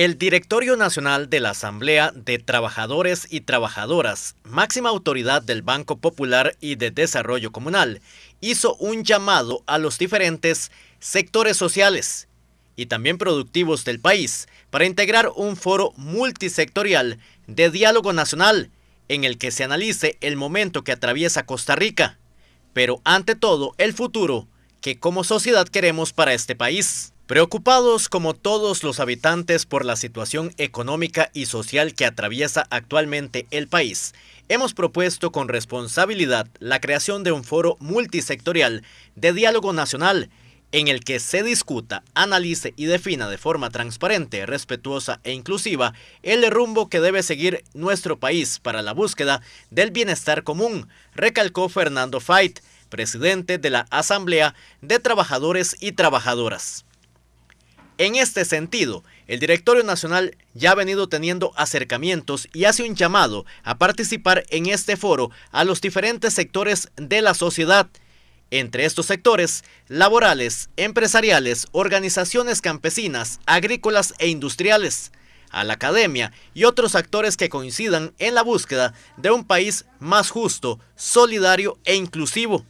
El Directorio Nacional de la Asamblea de Trabajadores y Trabajadoras, máxima autoridad del Banco Popular y de Desarrollo Comunal, hizo un llamado a los diferentes sectores sociales y también productivos del país para integrar un foro multisectorial de diálogo nacional en el que se analice el momento que atraviesa Costa Rica, pero ante todo el futuro que como sociedad queremos para este país. Preocupados como todos los habitantes por la situación económica y social que atraviesa actualmente el país, hemos propuesto con responsabilidad la creación de un foro multisectorial de diálogo nacional en el que se discuta, analice y defina de forma transparente, respetuosa e inclusiva el rumbo que debe seguir nuestro país para la búsqueda del bienestar común, recalcó Fernando Fait, presidente de la Asamblea de Trabajadores y Trabajadoras. En este sentido, el Directorio Nacional ya ha venido teniendo acercamientos y hace un llamado a participar en este foro a los diferentes sectores de la sociedad. Entre estos sectores, laborales, empresariales, organizaciones campesinas, agrícolas e industriales, a la academia y otros actores que coincidan en la búsqueda de un país más justo, solidario e inclusivo.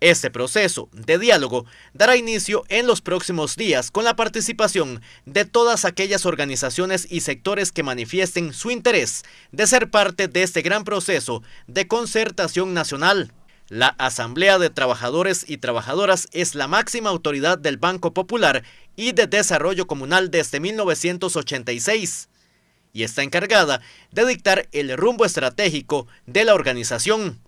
Este proceso de diálogo dará inicio en los próximos días con la participación de todas aquellas organizaciones y sectores que manifiesten su interés de ser parte de este gran proceso de concertación nacional. La Asamblea de Trabajadores y Trabajadoras es la máxima autoridad del Banco Popular y de Desarrollo Comunal desde 1986 y está encargada de dictar el rumbo estratégico de la organización.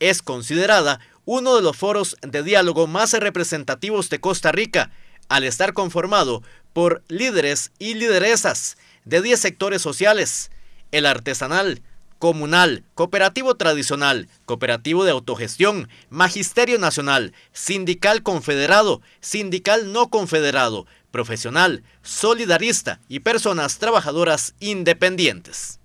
Es considerada uno de los foros de diálogo más representativos de Costa Rica, al estar conformado por líderes y lideresas de 10 sectores sociales, el artesanal, comunal, cooperativo tradicional, cooperativo de autogestión, magisterio nacional, sindical confederado, sindical no confederado, profesional, solidarista y personas trabajadoras independientes.